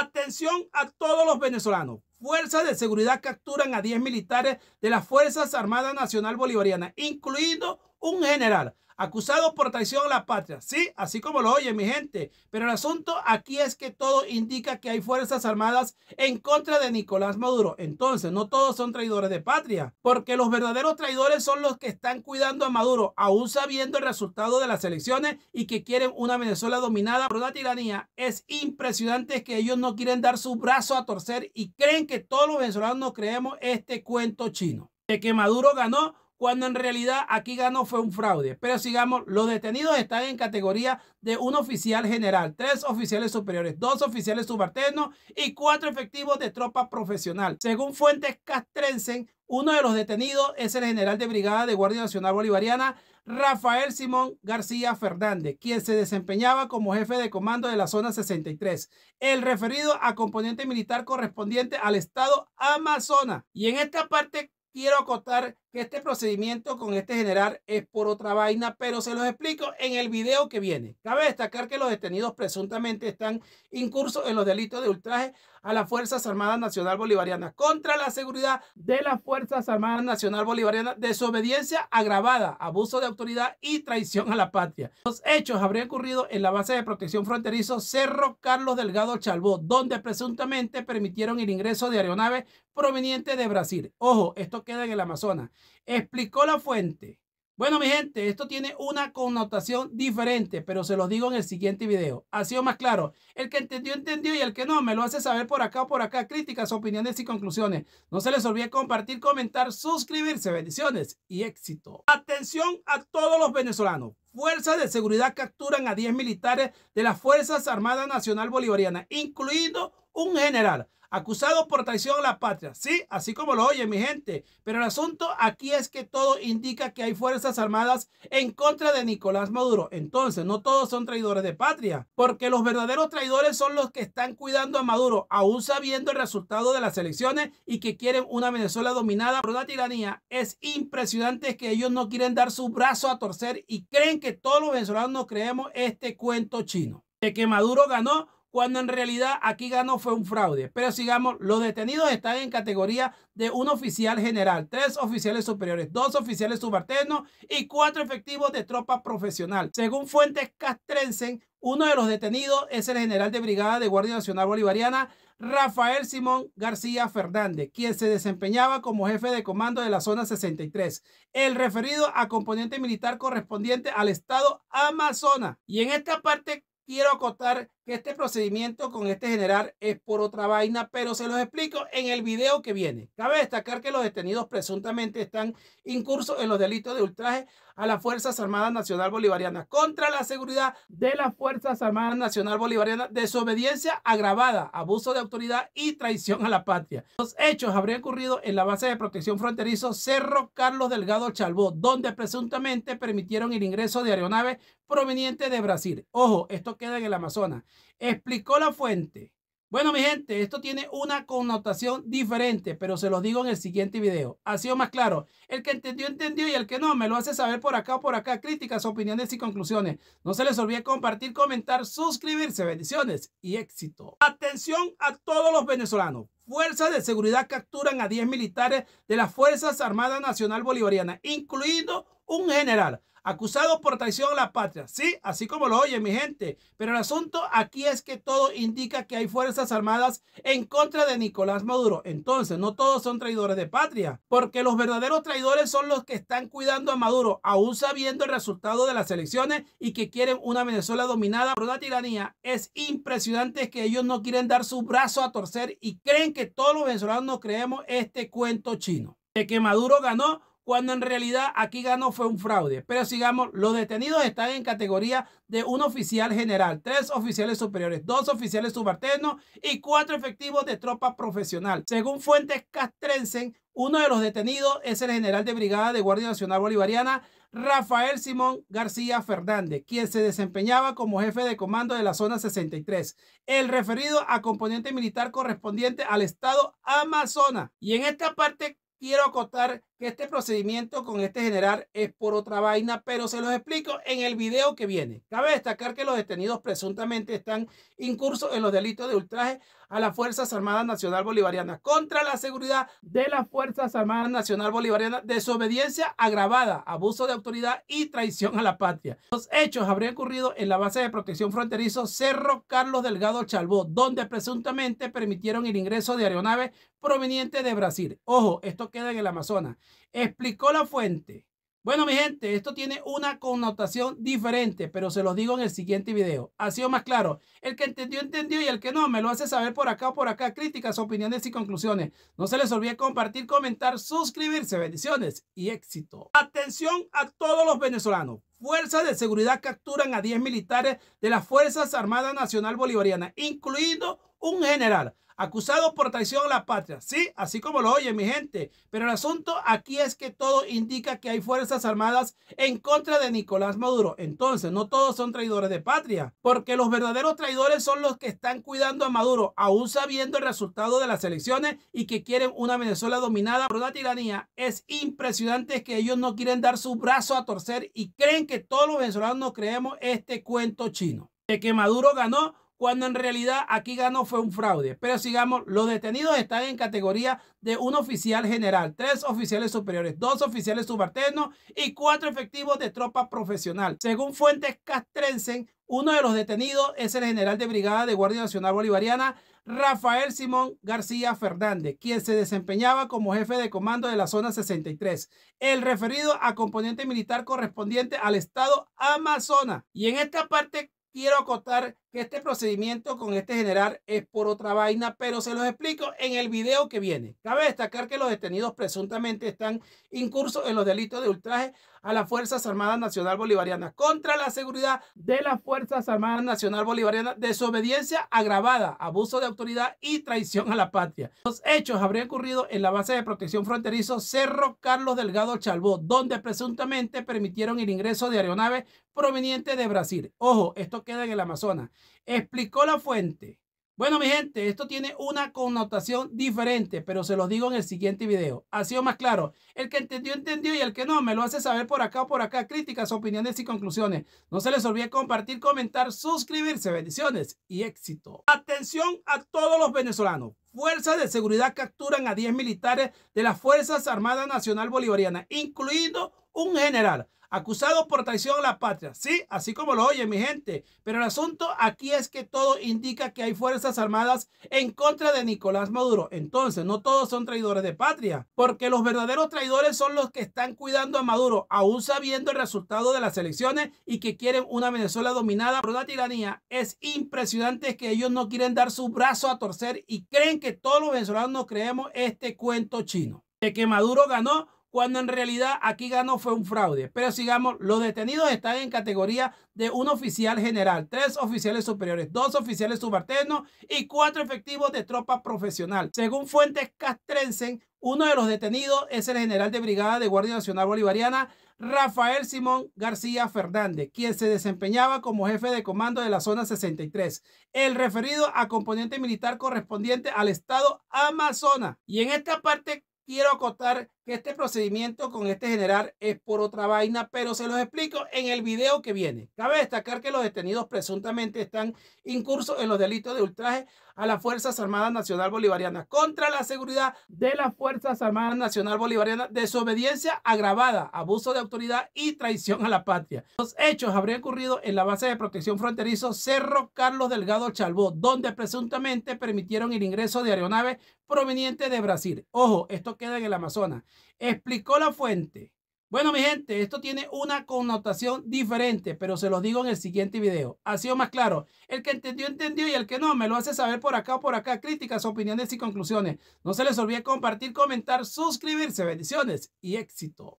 Atención a todos los venezolanos. Fuerzas de seguridad capturan a 10 militares de las Fuerzas Armadas Nacional Bolivariana, incluido un general acusado por traición a la patria. Sí, así como lo oye mi gente. Pero el asunto aquí es que todo indica que hay fuerzas armadas en contra de Nicolás Maduro. Entonces, no todos son traidores de patria, porque los verdaderos traidores son los que están cuidando a Maduro, aún sabiendo el resultado de las elecciones y que quieren una Venezuela dominada por una tiranía. Es impresionante que ellos no quieren dar su brazo a torcer y creen que todos los venezolanos creemos este cuento chino de que Maduro ganó cuando en realidad aquí ganó fue un fraude. Pero sigamos, los detenidos están en categoría de un oficial general, tres oficiales superiores, dos oficiales subalternos y cuatro efectivos de tropa profesional. Según fuentes castrensen uno de los detenidos es el general de brigada de Guardia Nacional Bolivariana, Rafael Simón García Fernández, quien se desempeñaba como jefe de comando de la zona 63, el referido a componente militar correspondiente al estado Amazonas. Y en esta parte quiero acotar que este procedimiento con este general es por otra vaina, pero se los explico en el video que viene. Cabe destacar que los detenidos presuntamente están incursos en los delitos de ultraje a las Fuerzas Armadas Nacional Bolivarianas contra la seguridad de las Fuerzas Armadas Nacional Bolivarianas, desobediencia agravada, abuso de autoridad y traición a la patria. Los hechos habrían ocurrido en la base de protección fronterizo Cerro Carlos Delgado Chalbó, donde presuntamente permitieron el ingreso de aeronaves provenientes de Brasil. Ojo, esto queda en el Amazonas. Explicó la fuente. Bueno, mi gente, esto tiene una connotación diferente, pero se los digo en el siguiente video. Ha sido más claro. El que entendió, entendió y el que no, me lo hace saber por acá o por acá. Críticas, opiniones y conclusiones. No se les olvide compartir, comentar, suscribirse. Bendiciones y éxito. Atención a todos los venezolanos. Fuerzas de seguridad capturan a 10 militares de las Fuerzas Armadas Nacional Bolivariana, incluido un general acusado por traición a la patria. Sí, así como lo oye mi gente. Pero el asunto aquí es que todo indica que hay fuerzas armadas en contra de Nicolás Maduro. Entonces, no todos son traidores de patria, porque los verdaderos traidores son los que están cuidando a Maduro, aún sabiendo el resultado de las elecciones y que quieren una Venezuela dominada por una tiranía. Es impresionante que ellos no quieren dar su brazo a torcer y creen que todos los venezolanos creemos este cuento chino de que Maduro ganó cuando en realidad aquí ganó fue un fraude. Pero sigamos, los detenidos están en categoría de un oficial general, tres oficiales superiores, dos oficiales subalternos y cuatro efectivos de tropa profesional. Según fuentes castrensen, uno de los detenidos es el general de brigada de Guardia Nacional Bolivariana, Rafael Simón García Fernández, quien se desempeñaba como jefe de comando de la zona 63, el referido a componente militar correspondiente al estado Amazonas. Y en esta parte quiero acotar este procedimiento con este general es por otra vaina, pero se los explico en el video que viene. Cabe destacar que los detenidos presuntamente están incursos en los delitos de ultraje a las Fuerzas Armadas Nacional Bolivariana contra la seguridad de las Fuerzas Armadas Nacional Bolivariana, desobediencia agravada, abuso de autoridad y traición a la patria. Los hechos habrían ocurrido en la base de protección fronterizo Cerro Carlos Delgado Chalbó, donde presuntamente permitieron el ingreso de aeronaves provenientes de Brasil. Ojo, esto queda en el Amazonas. Explicó la fuente. Bueno, mi gente, esto tiene una connotación diferente, pero se los digo en el siguiente video. Ha sido más claro. El que entendió, entendió y el que no, me lo hace saber por acá o por acá. Críticas, opiniones y conclusiones. No se les olvide compartir, comentar, suscribirse. Bendiciones y éxito. Atención a todos los venezolanos. Fuerzas de seguridad capturan a 10 militares de las Fuerzas Armadas Nacional Bolivariana, incluido un general acusado por traición a la patria. Sí, así como lo oye mi gente. Pero el asunto aquí es que todo indica que hay fuerzas armadas en contra de Nicolás Maduro. Entonces, no todos son traidores de patria, porque los verdaderos traidores son los que están cuidando a Maduro, aún sabiendo el resultado de las elecciones y que quieren una Venezuela dominada por una tiranía. Es impresionante que ellos no quieren dar su brazo a torcer y creen que todos los venezolanos creemos este cuento chino de que Maduro ganó cuando en realidad aquí ganó fue un fraude. Pero sigamos, los detenidos están en categoría de un oficial general, tres oficiales superiores, dos oficiales subalternos y cuatro efectivos de tropa profesional. Según fuentes castrensen, uno de los detenidos es el general de brigada de Guardia Nacional Bolivariana, Rafael Simón García Fernández, quien se desempeñaba como jefe de comando de la zona 63, el referido a componente militar correspondiente al estado Amazonas. Y en esta parte quiero acotar que este procedimiento con este general es por otra vaina, pero se los explico en el video que viene. Cabe destacar que los detenidos presuntamente están incursos en los delitos de ultraje a las Fuerzas Armadas Nacional Bolivariana contra la seguridad de las Fuerzas Armadas Nacional bolivariana desobediencia agravada, abuso de autoridad y traición a la patria. Los hechos habrían ocurrido en la base de protección fronterizo Cerro Carlos Delgado Chalbó, donde presuntamente permitieron el ingreso de aeronaves provenientes de Brasil. Ojo, esto queda en el Amazonas. Explicó la fuente. Bueno, mi gente, esto tiene una connotación diferente, pero se los digo en el siguiente video. Ha sido más claro. El que entendió, entendió y el que no, me lo hace saber por acá o por acá. Críticas, opiniones y conclusiones. No se les olvide compartir, comentar, suscribirse. Bendiciones y éxito. Atención a todos los venezolanos. Fuerzas de seguridad capturan a 10 militares de las Fuerzas Armadas Nacional Bolivariana, incluido un general acusado por traición a la patria. Sí, así como lo oye mi gente. Pero el asunto aquí es que todo indica que hay fuerzas armadas en contra de Nicolás Maduro. Entonces, no todos son traidores de patria, porque los verdaderos traidores son los que están cuidando a Maduro, aún sabiendo el resultado de las elecciones y que quieren una Venezuela dominada por una tiranía. Es impresionante que ellos no quieren dar su brazo a torcer y creen que todos los venezolanos creemos este cuento chino de que Maduro ganó cuando en realidad aquí ganó fue un fraude. Pero sigamos, los detenidos están en categoría de un oficial general, tres oficiales superiores, dos oficiales subalternos y cuatro efectivos de tropa profesional. Según fuentes Castrensen, uno de los detenidos es el general de brigada de Guardia Nacional Bolivariana, Rafael Simón García Fernández, quien se desempeñaba como jefe de comando de la zona 63, el referido a componente militar correspondiente al estado Amazonas. Y en esta parte quiero acotar que este procedimiento con este general es por otra vaina, pero se los explico en el video que viene. Cabe destacar que los detenidos presuntamente están incursos en los delitos de ultraje a las Fuerzas Armadas Nacional Bolivariana contra la seguridad de las Fuerzas Armadas Nacional Bolivariana, desobediencia agravada, abuso de autoridad y traición a la patria. Los hechos habrían ocurrido en la base de protección fronterizo Cerro Carlos Delgado Chalbó, donde presuntamente permitieron el ingreso de aeronaves provenientes de Brasil. Ojo, esto queda en el Amazonas. Explicó la fuente. Bueno, mi gente, esto tiene una connotación diferente, pero se los digo en el siguiente video. Ha sido más claro. El que entendió, entendió y el que no, me lo hace saber por acá o por acá. Críticas, opiniones y conclusiones. No se les olvide compartir, comentar, suscribirse. Bendiciones y éxito. Atención a todos los venezolanos. Fuerzas de seguridad capturan a 10 militares de las Fuerzas Armadas Nacional Bolivariana, incluido un general acusado por traición a la patria. Sí, así como lo oye mi gente. Pero el asunto aquí es que todo indica que hay fuerzas armadas en contra de Nicolás Maduro. Entonces, no todos son traidores de patria, porque los verdaderos traidores son los que están cuidando a Maduro, aún sabiendo el resultado de las elecciones y que quieren una Venezuela dominada por una tiranía. Es impresionante que ellos no quieren dar su brazo a torcer y creen que todos los venezolanos creemos este cuento chino de que Maduro ganó cuando en realidad aquí ganó fue un fraude. Pero sigamos, los detenidos están en categoría de un oficial general, tres oficiales superiores, dos oficiales subalternos y cuatro efectivos de tropa profesional. Según fuentes castrensen, uno de los detenidos es el general de brigada de Guardia Nacional Bolivariana, Rafael Simón García Fernández, quien se desempeñaba como jefe de comando de la zona 63, el referido a componente militar correspondiente al estado Amazonas. Y en esta parte quiero acotar que este procedimiento con este general es por otra vaina, pero se los explico en el video que viene. Cabe destacar que los detenidos presuntamente están incursos en los delitos de ultraje a las Fuerzas Armadas Nacional Bolivariana contra la seguridad de las Fuerzas Armadas Nacional Bolivariana, desobediencia agravada, abuso de autoridad y traición a la patria. Los hechos habrían ocurrido en la base de protección fronterizo Cerro Carlos Delgado Chalbó, donde presuntamente permitieron el ingreso de aeronaves provenientes de Brasil. Ojo, esto queda en el Amazonas. Explicó la fuente. Bueno, mi gente, esto tiene una connotación diferente, pero se los digo en el siguiente video. Ha sido más claro. El que entendió, entendió y el que no, me lo hace saber por acá o por acá. Críticas, opiniones y conclusiones. No se les olvide compartir, comentar, suscribirse. Bendiciones y éxito.